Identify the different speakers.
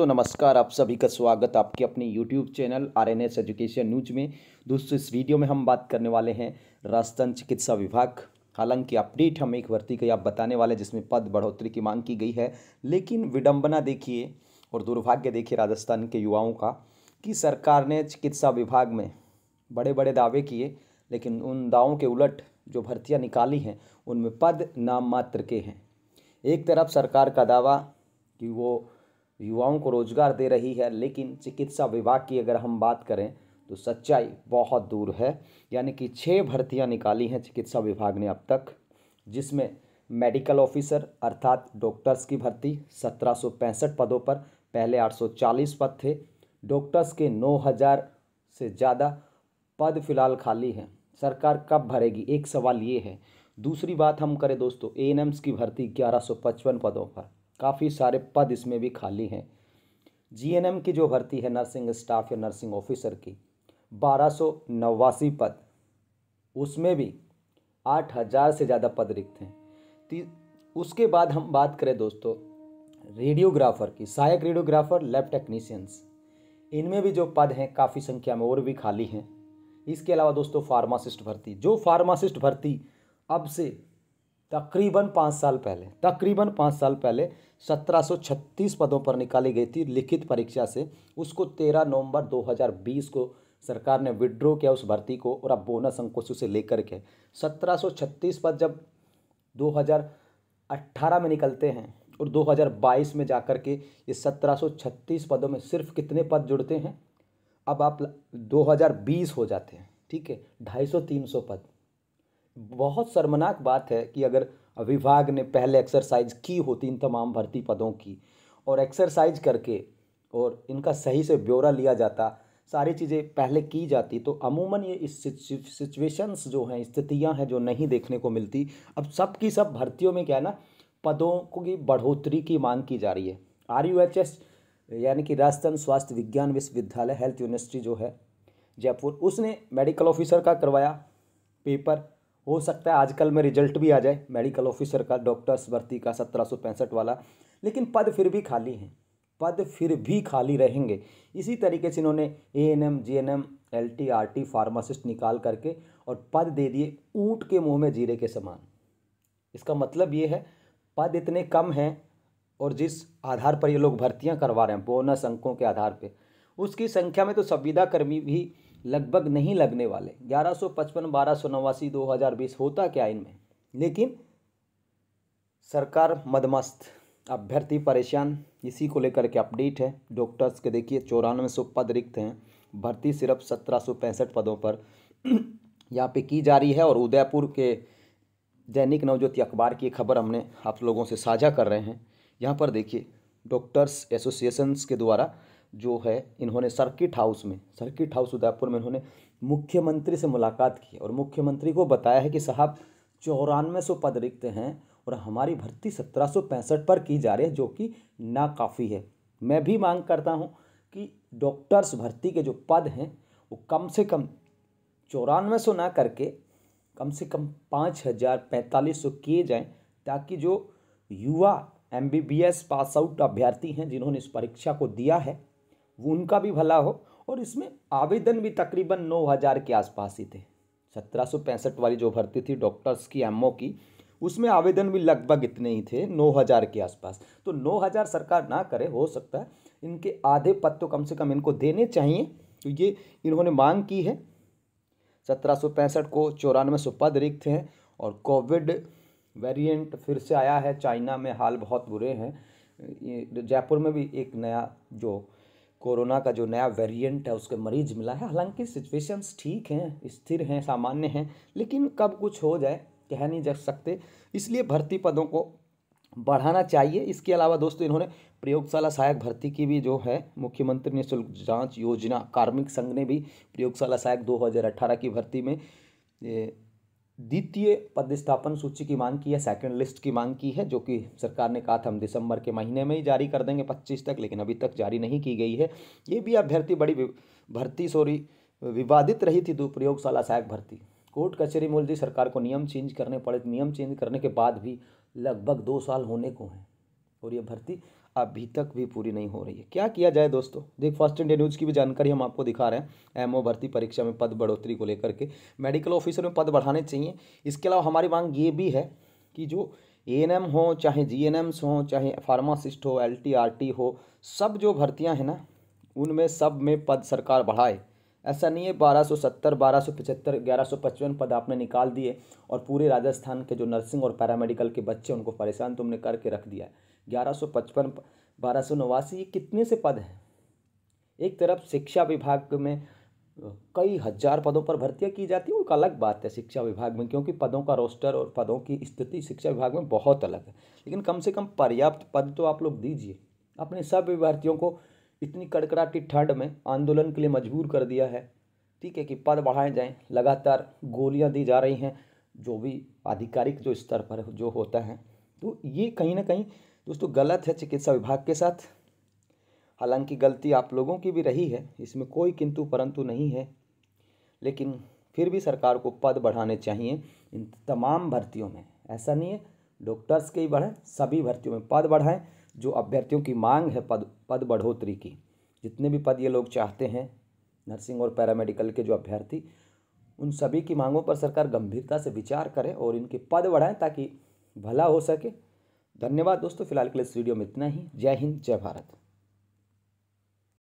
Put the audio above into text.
Speaker 1: दोस्तों नमस्कार आप सभी का स्वागत आपके अपने YouTube channel R N S education news में दोस्तों इस वीडियो में हम बात करने वाले हैं राजस्थान चिकित्सा विभाग हालांकि अपडेट हम एक भर्ती का आप बताने वाले जिसमें पद बढ़ोतरी की मांग की गई है लेकिन विडंबना देखिए और दुर्भाग्य देखिए राजस्थान के युवाओं का कि सरकार ने चिकित्सा विभाग में बड़े बड़े दावे किए लेकिन उन दावों के उलट जो भर्तियाँ निकाली हैं उनमें पद नाम मात्र के हैं एक तरफ सरकार का दावा कि वो युवाओं को रोजगार दे रही है लेकिन चिकित्सा विभाग की अगर हम बात करें तो सच्चाई बहुत दूर है यानी कि छः भर्तियां निकाली हैं चिकित्सा विभाग ने अब तक जिसमें मेडिकल ऑफिसर अर्थात डॉक्टर्स की भर्ती सत्रह पदों पर पहले 840 पद थे डॉक्टर्स के 9000 से ज़्यादा पद फिलहाल खाली हैं सरकार कब भरेगी एक सवाल ये है दूसरी बात हम करें दोस्तों ए की भर्ती 1155 पदों पर काफ़ी सारे पद इसमें भी खाली हैं जीएनएम की जो भर्ती है नर्सिंग स्टाफ या नर्सिंग ऑफिसर की बारह पद उसमें भी आठ हज़ार से ज़्यादा पद रिक्त हैं उसके बाद हम बात करें दोस्तों रेडियोग्राफर की सहायक रेडियोग्राफर लैब टेक्नीशियंस इनमें भी जो पद हैं काफ़ी संख्या में और भी खाली हैं इसके अलावा दोस्तों फार्मासिस्ट भर्ती जो फार्मासिस्ट भर्ती अब से तकरीबन पाँच साल पहले तकरीबन पाँच साल पहले 1736 पदों पर निकाली गई थी लिखित परीक्षा से उसको 13 नवंबर 2020 को सरकार ने विड्रॉ किया उस भर्ती को और अब बोनस अंकों से लेकर के 1736 पद जब 2018 में निकलते हैं और 2022 में जाकर के ये 1736 पदों में सिर्फ कितने पद जुड़ते हैं अब आप 2020 हो जाते हैं ठीक है ढाई सौ तीन सौ पद बहुत शर्मनाक बात है कि अगर विभाग ने पहले एक्सरसाइज की होती इन तमाम भर्ती पदों की और एक्सरसाइज करके और इनका सही से ब्यौरा लिया जाता सारी चीज़ें पहले की जाती तो अमूमन ये इस सिचुएशंस जो हैं स्थितियां हैं जो नहीं देखने को मिलती अब सब की सब भर्तियों में क्या है ना पदों को की बढ़ोतरी की मांग की जा रही है आर यू एच एस यानी कि राजस्थान स्वास्थ्य विज्ञान विश्वविद्यालय हेल्थ यूनिवर्सिटी जो है जयपुर उसने मेडिकल ऑफिसर का करवाया पेपर हो सकता है आजकल में रिजल्ट भी आ जाए मेडिकल ऑफिसर का डॉक्टर्स भर्ती का सत्रह वाला लेकिन पद फिर भी खाली हैं पद फिर भी खाली रहेंगे इसी तरीके से इन्होंने A N M G N M L T R T pharmacist निकाल करके और पद दे दिए ऊँट के मुंह में जीरे के समान इसका मतलब ये है पद इतने कम हैं और जिस आधार पर ये लोग भर्तियां करवा रहे हैं बोनस अंकों के आधार पे उसकी संख्या में तो संविदा कर्मी भी लगभग नहीं लगने वाले 1155, हज़ार बीस होता क्या इनमें लेकिन सरकार मदमस्त अभ्यर्थी परेशान इसी को लेकर के अपडेट है डॉक्टर्स के देखिए चौरानवे सौ पद रिक्त हैं भर्ती सिर्फ सत्रह सौ पैंसठ पदों पर यहाँ पे की जा रही है और उदयपुर के दैनिक नवज्योति अखबार की खबर हमने आप लोगों से साझा कर रहे हैं यहाँ पर देखिए डॉक्टर्स एसोसिएशंस के द्वारा जो है इन्होंने सर्किट हाउस में सर्किट हाउस उदयपुर में इन्होंने मुख्यमंत्री से मुलाकात की और मुख्यमंत्री को बताया है कि साहब चौरानवे सौ पद रिक्त हैं और हमारी भर्ती सत्रह सौ पैंसठ पर की जा रही है जो कि नाकाफ़ी है मैं भी मांग करता हूँ कि डॉक्टर्स भर्ती के जो पद हैं वो कम से कम चौरानवे सौ ना करके कम से कम पाँच हज़ार पैंतालीस सौ किए जाएँ ताकि जो युवा M B B S pass out अभ्यर्थी हैं जिन्होंने इस परीक्षा को दिया है वो उनका भी भला हो और इसमें आवेदन भी तकरीबन नौ हज़ार के आसपास ही थे सत्रह सौ पैंसठ वाली जो भर्ती थी डॉक्टर्स की एमओ की उसमें आवेदन भी लगभग इतने ही थे नौ हज़ार के आसपास तो नौ हज़ार सरकार ना करे हो सकता है इनके आधे पद तो कम से कम इनको देने चाहिए तो ये इन्होंने मांग की है सत्रह सौ पैंसठ को चौरानवे सौ पद रिक्त हैं और कोविड वेरिएंट फिर से आया है चाइना में हाल बहुत बुरे हैं जयपुर में भी एक नया जो कोरोना का जो नया वेरिएंट है उसके मरीज मिला है हालांकि सिचुएशंस ठीक हैं स्थिर हैं सामान्य हैं लेकिन कब कुछ हो जाए कह नहीं जा सकते इसलिए भर्ती पदों को बढ़ाना चाहिए इसके अलावा दोस्तों इन्होंने प्रयोगशाला सहायक भर्ती की भी जो है मुख्यमंत्री निःशुल्क जाँच योजना कार्मिक संघ ने भी प्रयोगशाला सहायक दो की भर्ती में द्वितीय पदस्थापन सूची की मांग की है सेकंड लिस्ट की मांग की है जो कि सरकार ने कहा था हम दिसंबर के महीने में ही जारी कर देंगे 25 तक लेकिन अभी तक जारी नहीं की गई है ये भी अभ्यर्थी बड़ी भर्ती सॉरी विवादित रही थी प्रयोगशाला सहायक भर्ती कोर्ट कचहरी मूल सरकार को नियम चेंज करने पड़े नियम चेंज करने के बाद भी लगभग दो साल होने को हैं और ये भर्ती अभी तक भी पूरी नहीं हो रही है क्या किया जाए दोस्तों देख फर्स्ट इंडिया न्यूज़ की भी जानकारी हम आपको दिखा रहे हैं एमओ भर्ती परीक्षा में पद बढ़ोतरी को लेकर के मेडिकल ऑफिसर में पद बढ़ाने चाहिए इसके अलावा हमारी मांग ये भी है कि जो ए एन एम हो चाहे जी एन एम्स हों चाहे फार्मासिस्ट हो एल टी आर टी हो सब जो भर्तियाँ हैं ना उनमें सब में पद सरकार बढ़ाए ऐसा नहीं है बारह सौ सत्तर बारह सौ पचहत्तर ग्यारह सौ पचपन पद आपने निकाल दिए और पूरे राजस्थान के जो नर्सिंग और पैरामेडिकल के बच्चे उनको परेशान तुमने करके रख दिया है ग्यारह सौ पचपन बारह सौ नवासी ये कितने से पद हैं एक तरफ शिक्षा विभाग में कई हज़ार पदों पर भर्तियाँ की जाती है वो एक अलग बात है शिक्षा विभाग में क्योंकि पदों का रोस्टर और पदों की स्थिति शिक्षा विभाग में बहुत अलग है लेकिन कम से कम पर्याप्त पद तो आप लोग दीजिए अपने सब विभ्यार्थियों को इतनी कड़कड़ाटी ठंड में आंदोलन के लिए मजबूर कर दिया है ठीक है कि पद बढ़ाए जाएँ लगातार गोलियाँ दी जा रही हैं जो भी आधिकारिक जो स्तर पर जो होता है तो ये कहीं ना कहीं दोस्तों गलत है चिकित्सा विभाग के साथ हालांकि गलती आप लोगों की भी रही है इसमें कोई किंतु परंतु नहीं है लेकिन फिर भी सरकार को पद बढ़ाने चाहिए इन तमाम भर्तियों में ऐसा नहीं है डॉक्टर्स के ही बढ़ें सभी भर्तियों में पद बढ़ाएं जो अभ्यर्थियों की मांग है पद पद बढ़ोतरी की जितने भी पद ये लोग चाहते हैं नर्सिंग और पैरामेडिकल के जो अभ्यर्थी उन सभी की मांगों पर सरकार गंभीरता से विचार करें और इनके पद बढ़ाएँ ताकि भला हो सके धन्यवाद दोस्तों फिलहाल के लिए इस वीडियो में इतना ही जय हिंद जय भारत